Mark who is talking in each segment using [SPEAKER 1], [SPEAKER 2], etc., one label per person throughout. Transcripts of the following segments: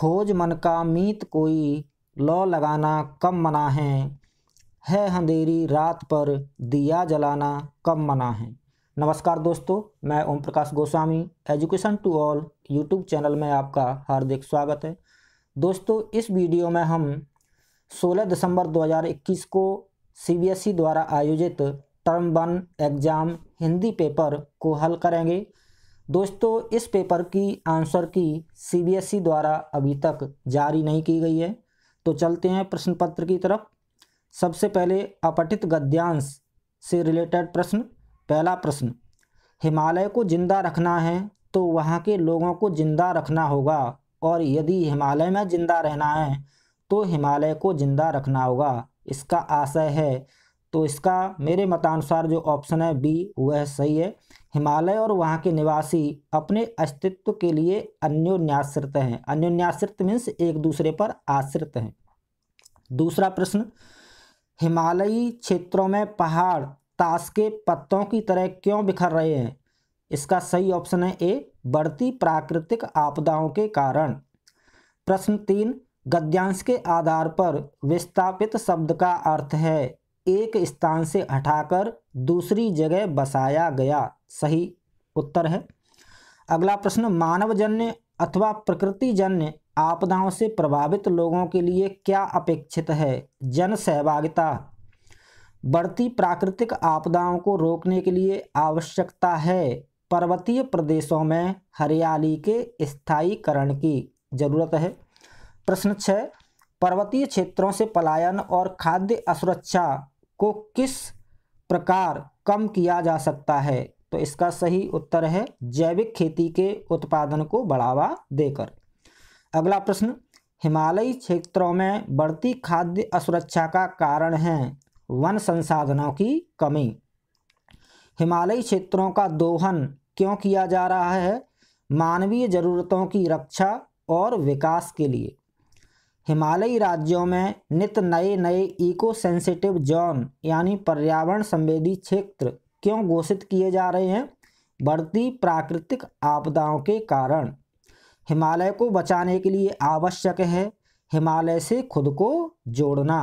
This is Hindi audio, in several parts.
[SPEAKER 1] खोज मन का मीत कोई लौ लगाना कम मना है है अंधेरी रात पर दिया जलाना कम मना है नमस्कार दोस्तों मैं Om Prakash Goswami education to all YouTube channel में आपका हार्दिक स्वागत है दोस्तों इस वीडियो में हम 16 दिसंबर 2021 को सीबीएसई द्वारा आयोजित term one exam Hindi paper को हल करेंगे दोस्तों इस पेपर की आंसर की सीबीएसई e द्वारा अभी तक जारी नहीं की गई है तो चलते हैं प्रश्न पत्र की तरफ सबसे पहले अपठित गद्यांश से रिलेटेड प्रश्न पहला प्रश्न हिमालय को जिंदा रखना है तो वहाँ के लोगों को जिंदा रखना होगा और यदि हिमालय में जिंदा रहना है तो हिमालय को जिंदा रखना होगा इसका आशय है तो इसका मेरे मतानुसार जो ऑप्शन है बी वह सही है हिमालय और वहाँ के निवासी अपने अस्तित्व के लिए अन्योन्याश्रित हैं अन्योन्याश्रित मीन्स एक दूसरे पर आश्रित हैं दूसरा प्रश्न हिमालयी क्षेत्रों में पहाड़ ताश के पत्तों की तरह क्यों बिखर रहे हैं इसका सही ऑप्शन है ए बढ़ती प्राकृतिक आपदाओं के कारण प्रश्न तीन गद्यांश के आधार पर विस्थापित शब्द का अर्थ है एक स्थान से हटाकर दूसरी जगह बसाया गया सही उत्तर है अगला प्रश्न मानव जन्य अथवा प्रकृतिजन्य आपदाओं से प्रभावित लोगों के लिए क्या अपेक्षित है जन सहभागिता बढ़ती प्राकृतिक आपदाओं को रोकने के लिए आवश्यकता है पर्वतीय प्रदेशों में हरियाली के स्थायीकरण की जरूरत है प्रश्न छः पर्वतीय क्षेत्रों से पलायन और खाद्य असुरक्षा को किस प्रकार कम किया जा सकता है तो इसका सही उत्तर है जैविक खेती के उत्पादन को बढ़ावा देकर अगला प्रश्न हिमालयी क्षेत्रों में बढ़ती खाद्य असुरक्षा का कारण है वन संसाधनों की कमी हिमालयी क्षेत्रों का दोहन क्यों किया जा रहा है मानवीय जरूरतों की रक्षा और विकास के लिए हिमालयी राज्यों में नित नए नए इको सेंसिटिव जोन यानी पर्यावरण संवेदी क्षेत्र क्यों घोषित किए जा रहे हैं बढ़ती प्राकृतिक आपदाओं के कारण हिमालय को बचाने के लिए आवश्यक है हिमालय से खुद को जोड़ना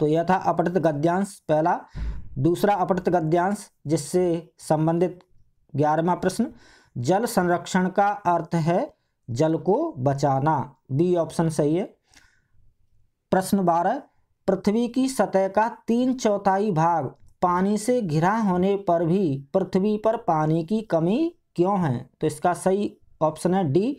[SPEAKER 1] तो यह था अपठित गद्यांश पहला दूसरा अपठित गद्यांश जिससे संबंधित ग्यारहवा प्रश्न जल संरक्षण का अर्थ है जल को बचाना बी ऑप्शन सही है प्रश्न बारह पृथ्वी की सतह का तीन चौथाई भाग पानी से घिरा होने पर भी पृथ्वी पर पानी की कमी क्यों है तो इसका सही ऑप्शन है डी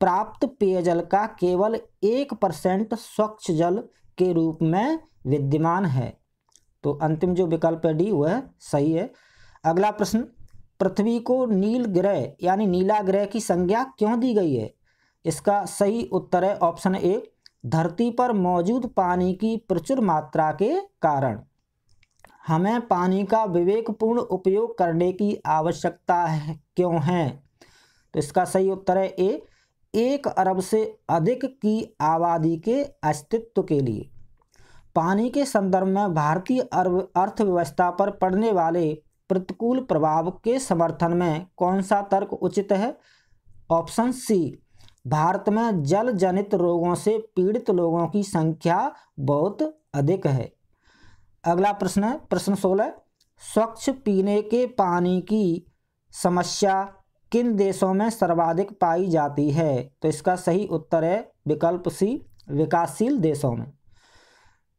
[SPEAKER 1] प्राप्त पेयजल का केवल एक परसेंट स्वच्छ जल के रूप में विद्यमान है तो अंतिम जो विकल्प है डी वह सही है अगला प्रश्न पृथ्वी को नील ग्रह यानी नीला ग्रह की संज्ञा क्यों दी गई है इसका सही उत्तर है ऑप्शन ए धरती पर मौजूद पानी की प्रचुर मात्रा के कारण हमें पानी का विवेकपूर्ण उपयोग करने की आवश्यकता है क्यों है तो इसका सही उत्तर है ए एक अरब से अधिक की आबादी के अस्तित्व के लिए पानी के संदर्भ में भारतीय अर्थव्यवस्था पर पड़ने वाले प्रतिकूल प्रभाव के समर्थन में कौन सा तर्क उचित है ऑप्शन सी भारत में जल जनित रोगों से पीड़ित लोगों की संख्या बहुत अधिक है अगला प्रश्न है प्रश्न सोलह स्वच्छ पीने के पानी की समस्या किन देशों में सर्वाधिक पाई जाती है तो इसका सही उत्तर है विकल्प सी विकासशील देशों में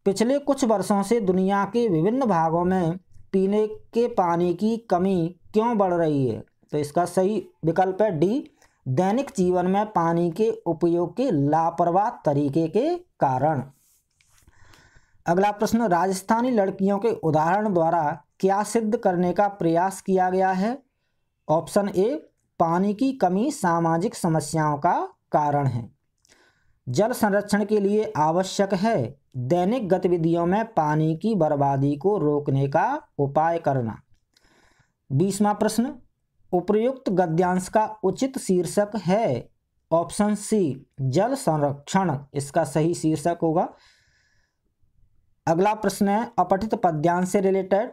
[SPEAKER 1] पिछले कुछ वर्षों से दुनिया के विभिन्न भागों में पीने के पानी की कमी क्यों बढ़ रही है तो इसका सही विकल्प है डी दैनिक जीवन में पानी के उपयोग के लापरवाह तरीके के कारण अगला प्रश्न राजस्थानी लड़कियों के उदाहरण द्वारा क्या सिद्ध करने का प्रयास किया गया है ऑप्शन ए पानी की कमी सामाजिक समस्याओं का कारण है जल संरक्षण के लिए आवश्यक है दैनिक गतिविधियों में पानी की बर्बादी को रोकने का उपाय करना बीसवा प्रश्न उपयुक्त गद्यांश का उचित शीर्षक है ऑप्शन सी जल संरक्षण इसका सही शीर्षक होगा अगला प्रश्न है अपठित पद्यांश से रिलेटेड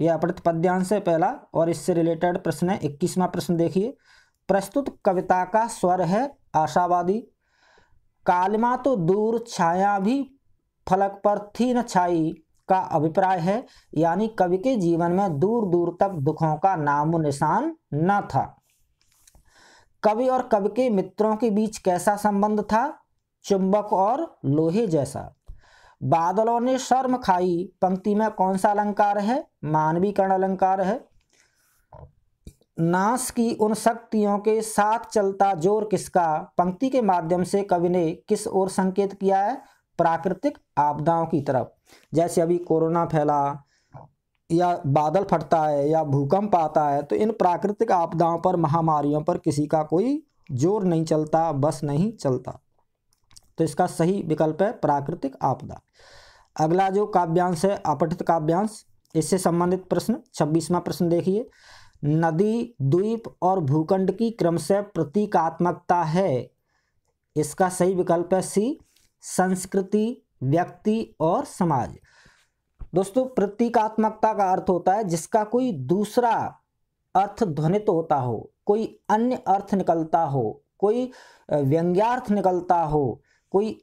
[SPEAKER 1] यह अपठित पद्यांश है पहला और इससे रिलेटेड प्रश्न है इक्कीसवा प्रश्न देखिए प्रस्तुत कविता का स्वर है आशावादी कालिमा तो दूर छाया भी फलक पर थी न छाई का अभिप्राय है यानी कवि के जीवन में दूर दूर तक दुखों का नामो निशान न था कवि और कवि के मित्रों के बीच कैसा संबंध था चुंबक और लोहे जैसा बादलों ने शर्म खाई पंक्ति में कौन सा अलंकार है मानवीकरण अलंकार है नाश की उन शक्तियों के साथ चलता जोर किसका पंक्ति के माध्यम से कवि ने किस ओर संकेत किया है प्राकृतिक आपदाओं की तरफ जैसे अभी कोरोना फैला या बादल फटता है या भूकंप आता है तो इन प्राकृतिक आपदाओं पर महामारियों पर किसी का कोई जोर नहीं चलता बस नहीं चलता तो इसका सही विकल्प है प्राकृतिक आपदा अगला जो काव्यांश है अपठित काव्यांश इससे संबंधित प्रश्न छब्बीसवा प्रश्न देखिए नदी द्वीप और भूखंड की क्रमशः प्रतीकात्मकता है इसका सही विकल्प है सी संस्कृति व्यक्ति और समाज दोस्तों प्रतीकात्मकता का अर्थ होता है जिसका कोई दूसरा अर्थ ध्वनित होता हो कोई अन्य अर्थ निकलता हो कोई व्यंग्यार्थ निकलता हो कोई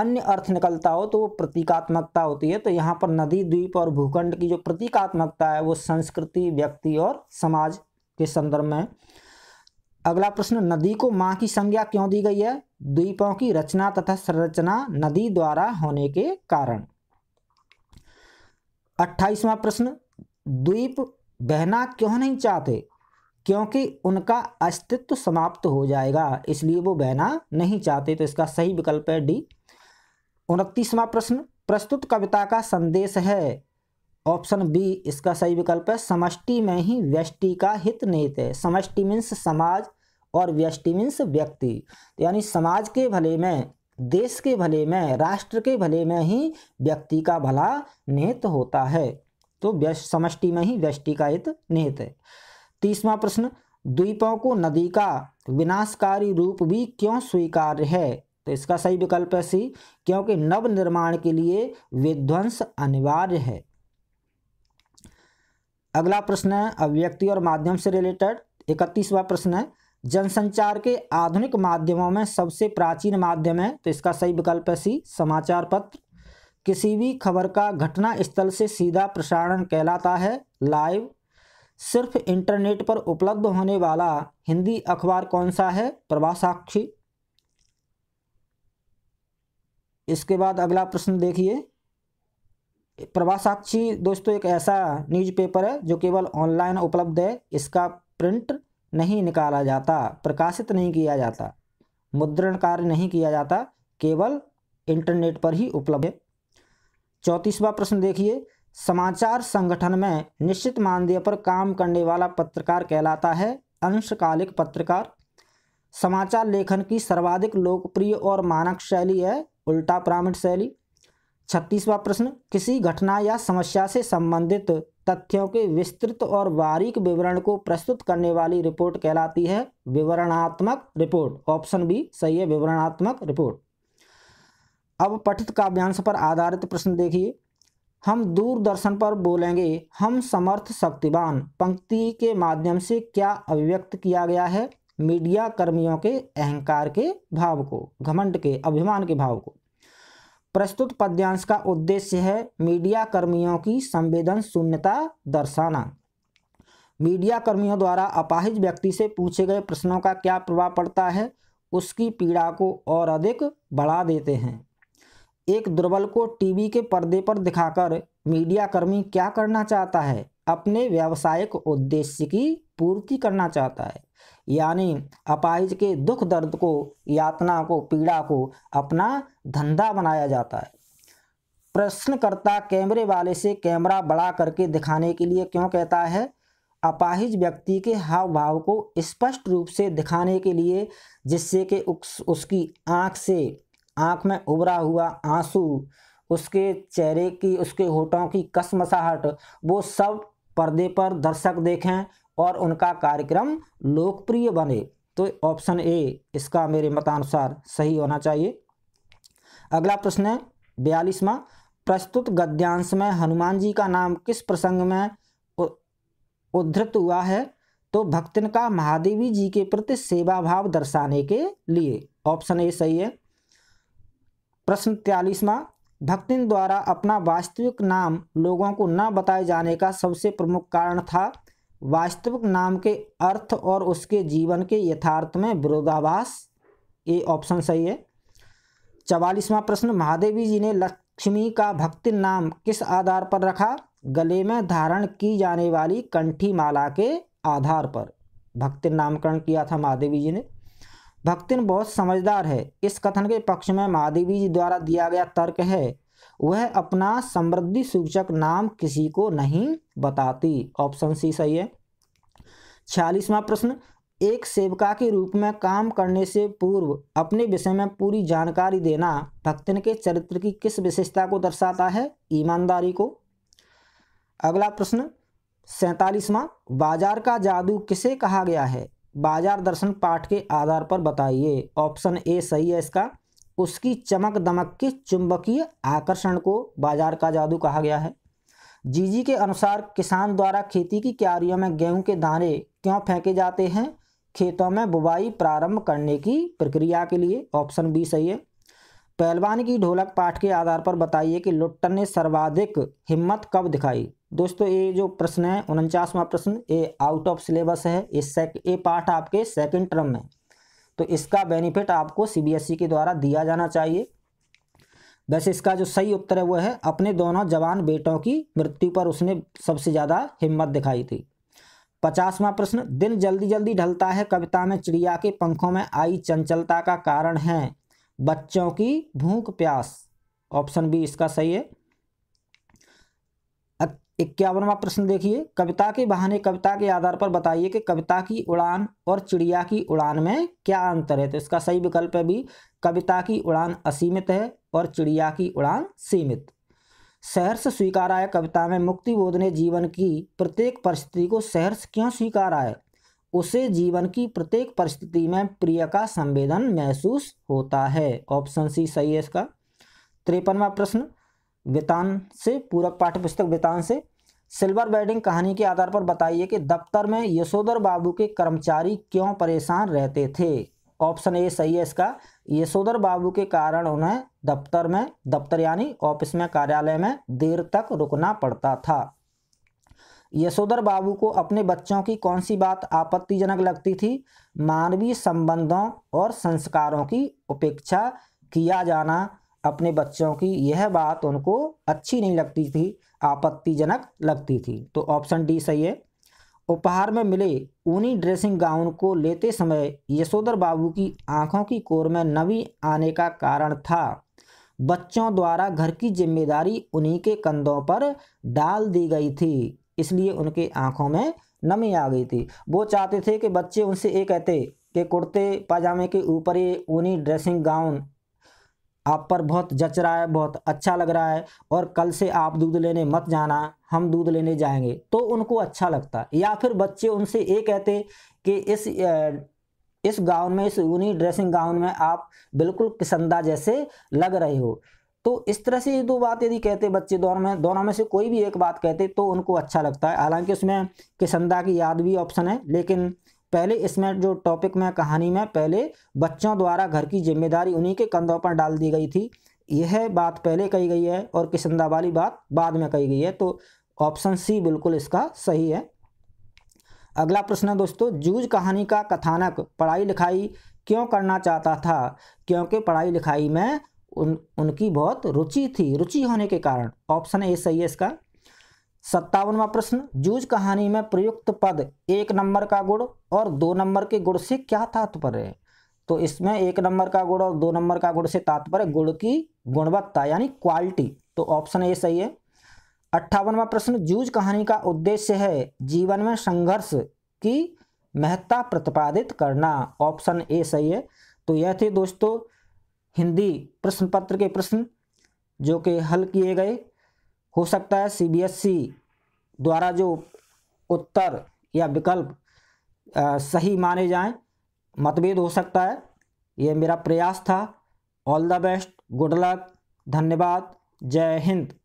[SPEAKER 1] अन्य अर्थ निकलता हो तो वो प्रतीकात्मकता होती है तो यहाँ पर नदी द्वीप और भूखंड की जो प्रतीकात्मकता है वो संस्कृति व्यक्ति और समाज के संदर्भ में अगला प्रश्न नदी को माँ की संज्ञा क्यों दी गई है द्वीपों की रचना तथा संरचना नदी द्वारा होने के कारण अट्ठाईसवा प्रश्न द्वीप बहना क्यों नहीं चाहते क्योंकि उनका अस्तित्व समाप्त हो जाएगा इसलिए वो बहना नहीं चाहते तो इसका सही विकल्प है डी उनतीसवां प्रश्न प्रस्तुत कविता का संदेश है ऑप्शन बी इसका सही विकल्प है समष्टि में ही व्यष्टि का हित निहित है समष्टि मीन्स समाज और व्यष्टि मीन्स व्यक्ति तो यानी समाज के भले में देश के भले में राष्ट्र के भले में ही व्यक्ति का भला निहित होता है तो समष्टि में ही व्यष्टि का हित निहित है तीसवा प्रश्न द्वीपों को नदी का विनाशकारी रूप भी क्यों स्वीकार्य है तो इसका सही विकल्प है सी क्योंकि नव निर्माण के लिए विध्वंस अनिवार्य है अगला प्रश्न है अभिव्यक्ति और माध्यम से रिलेटेड इकतीसवा प्रश्न है जनसंचार के आधुनिक माध्यमों में सबसे प्राचीन माध्यम है तो इसका सही विकल्प है सी समाचार पत्र किसी भी खबर का घटना स्थल से सीधा प्रसारण कहलाता है लाइव सिर्फ इंटरनेट पर उपलब्ध होने वाला हिंदी अखबार कौन सा है प्रभासाक्षी इसके बाद अगला प्रश्न देखिए प्रवासाक्षी साक्षी दोस्तों एक ऐसा न्यूज़पेपर है जो केवल ऑनलाइन उपलब्ध है इसका प्रिंट नहीं निकाला जाता प्रकाशित नहीं किया जाता मुद्रण कार्य नहीं किया जाता केवल इंटरनेट पर ही उपलब्ध है चौंतीसवा प्रश्न देखिए समाचार संगठन में निश्चित मानदेय पर काम करने वाला पत्रकार कहलाता है अंशकालिक पत्रकार समाचार लेखन की सर्वाधिक लोकप्रिय और मानक शैली है उल्टा प्रामिट शैली छत्तीसवा प्रश्न किसी घटना या समस्या से संबंधित तथ्यों के विस्तृत और बारीक विवरण को प्रस्तुत करने वाली रिपोर्ट कहलाती है विवरणात्मक रिपोर्ट ऑप्शन बी सही है विवरणात्मक रिपोर्ट अब पठित काव्यांश पर आधारित प्रश्न देखिए हम दूरदर्शन पर बोलेंगे हम समर्थ शक्तिवान पंक्ति के माध्यम से क्या अभिव्यक्त किया गया है मीडिया कर्मियों के अहंकार के भाव को घमंड के अभिमान के भाव को प्रस्तुत पद्यांश का उद्देश्य है मीडिया कर्मियों की संवेदन शून्यता दर्शाना मीडिया कर्मियों द्वारा अपाहिज व्यक्ति से पूछे गए प्रश्नों का क्या प्रभाव पड़ता है उसकी पीड़ा को और अधिक बढ़ा देते हैं एक दुर्बल को टीवी के पर्दे पर दिखाकर मीडिया कर्मी क्या करना चाहता है अपने व्यावसायिक उद्देश्य की पूर्ति करना चाहता है यानी अपाइज के दुख दर्द को यातना को पीड़ा को अपना धंधा बनाया जाता है प्रश्नकर्ता कैमरे वाले से कैमरा बड़ा करके दिखाने के लिए क्यों कहता है अपाहिज व्यक्ति के हाव भाव को स्पष्ट रूप से दिखाने के लिए जिससे कि उस, उसकी आँख से आँख में उभरा हुआ आंसू उसके चेहरे की उसके होठों की कसमसाहट वो सब पर्दे पर दर्शक देखें और उनका कार्यक्रम लोकप्रिय बने तो ऑप्शन ए इसका मेरे मतानुसार सही होना चाहिए अगला प्रश्न है बयालीसवा प्रस्तुत गद्यांश में हनुमान जी का नाम किस प्रसंग में उद्धृत हुआ है तो भक्तिन का महादेवी जी के प्रति सेवा भाव दर्शाने के लिए ऑप्शन ए सही है प्रश्न त्यालीसवा भक्तिन द्वारा अपना वास्तविक नाम लोगों को न बताए जाने का सबसे प्रमुख कारण था वास्तविक नाम के अर्थ और उसके जीवन के यथार्थ में विरोधाभास ये ऑप्शन सही है चवालीसवां प्रश्न महादेवी जी ने लक्ष्मी का भक्ति नाम किस आधार पर रखा गले में धारण की जाने वाली कंठी माला के आधार पर भक्ति नामकरण किया था महादेवी जी ने भक्तिन बहुत समझदार है इस कथन के पक्ष में महादेवी जी द्वारा दिया गया तर्क है वह अपना समृद्धि सूचक नाम किसी को नहीं बताती ऑप्शन सी सही है छियालीसवा प्रश्न एक सेविका के रूप में काम करने से पूर्व अपने विषय में पूरी जानकारी देना भक्तन के चरित्र की किस विशेषता को दर्शाता है ईमानदारी को अगला प्रश्न सैतालीसवा बाजार का जादू किसे कहा गया है बाजार दर्शन पाठ के आधार पर बताइए ऑप्शन ए सही है इसका उसकी चमक दमक के चुंबकीय आकर्षण को बाजार का जादू कहा गया है जीजी के अनुसार किसान द्वारा खेती की क्यारियों में गेहूं के दाने क्यों फेंके जाते हैं खेतों में बुवाई प्रारंभ करने की प्रक्रिया के लिए ऑप्शन बी सही है पहलवान की ढोलक पाठ के आधार पर बताइए कि लुट्टन ने सर्वाधिक हिम्मत कब दिखाई दोस्तों ये जो प्रश्न है उनचासवा प्रश्न ये आउट ऑफ सिलेबस है ये सेक पाठ आपके सेकंड टर्म में तो इसका बेनिफिट आपको सीबीएसई e के द्वारा दिया जाना चाहिए वैसे इसका जो सही उत्तर है वो है अपने दोनों जवान बेटों की मृत्यु पर उसने सबसे ज़्यादा हिम्मत दिखाई थी पचासवा प्रश्न दिन जल्दी जल्दी ढलता है कविता में चिड़िया के पंखों में आई चंचलता का कारण है बच्चों की भूख प्यास ऑप्शन बी इसका सही है इक्यावनवा प्रश्न देखिए कविता के बहाने कविता के आधार पर बताइए कि कविता की उड़ान और चिड़िया की उड़ान में क्या अंतर है तो इसका सही विकल्प है भी कविता की उड़ान असीमित है और चिड़िया की उड़ान सीमित सहर्ष स्वीकारा है कविता में मुक्ति बोध ने जीवन की प्रत्येक परिस्थिति को सहर्ष क्यों स्वीकारा है उसे जीवन की प्रत्येक परिस्थिति में प्रिय का संवेदन महसूस होता है ऑप्शन सी सही है इसका तिरपनवा प्रश्न वेतान से पूरक पाठ्य पुस्तक वेतान से सिल्वर बेडिंग कहानी के आधार पर बताइए कि दफ्तर में यशोधर बाबू के कर्मचारी क्यों परेशान रहते थे ऑप्शन ए सही है इसका यशोधर बाबू के कारण उन्हें दफ्तर में दफ्तर यानी ऑफिस में कार्यालय में देर तक रुकना पड़ता था यशोधर बाबू को अपने बच्चों की कौन सी बात आपत्तिजनक लगती थी मानवीय संबंधों और संस्कारों की उपेक्षा किया जाना अपने बच्चों की यह बात उनको अच्छी नहीं लगती थी आपत्तिजनक लगती थी तो ऑप्शन डी सही है उपहार में मिले ऊनी ड्रेसिंग गाउन को लेते समय यशोधर बाबू की आंखों की कोर में नमी आने का कारण था बच्चों द्वारा घर की जिम्मेदारी उन्हीं के कंधों पर डाल दी गई थी इसलिए उनके आंखों में नमी आ गई थी वो चाहते थे कि बच्चे उनसे ये कहते कि कुर्ते पाजामे के ऊपर ये ऊनी ड्रेसिंग गाउन आप पर बहुत जच रहा है बहुत अच्छा लग रहा है और कल से आप दूध लेने मत जाना हम दूध लेने जाएंगे तो उनको अच्छा लगता या फिर बच्चे उनसे ये कहते कि इस इस गाउन में इस ऊनी ड्रेसिंग गाउन में आप बिल्कुल किसंदा जैसे लग रहे हो तो इस तरह से ये दो बात यदि कहते बच्चे दोनों में दोनों में से कोई भी एक बात कहते तो उनको अच्छा लगता है हालांकि उसमें किसंदा की याद भी ऑप्शन है लेकिन पहले इसमें जो टॉपिक में कहानी में पहले बच्चों द्वारा घर की जिम्मेदारी उन्हीं के कंधों पर डाल दी गई थी यह बात पहले कही गई है और किसंदा वाली बात बाद में कही गई है तो ऑप्शन सी बिल्कुल इसका सही है अगला प्रश्न दोस्तों जूझ कहानी का कथानक पढ़ाई लिखाई क्यों करना चाहता था क्योंकि पढ़ाई लिखाई में उन उनकी बहुत रुचि थी रुचि होने के कारण ऑप्शन ए सही है इसका सत्तावनवा प्रश्न जूझ कहानी में प्रयुक्त पद एक नंबर का गुण और दो नंबर के गुण से क्या तात्पर्य है तो इसमें एक नंबर का गुण और दो नंबर का गुण से तात्पर्य गुण की गुणवत्ता यानी क्वालिटी तो ऑप्शन ए सही है अट्ठावनवा प्रश्न जूझ कहानी का उद्देश्य है जीवन में संघर्ष की महत्ता प्रतिपादित करना ऑप्शन ए सही है तो यह थे दोस्तों हिंदी प्रश्न पत्र के प्रश्न जो कि हल किए गए हो सकता है सीबीएसई e द्वारा जो उत्तर या विकल्प सही माने जाएं मतभेद हो सकता है ये मेरा प्रयास था all the best good luck धन्यवाद जय हिंद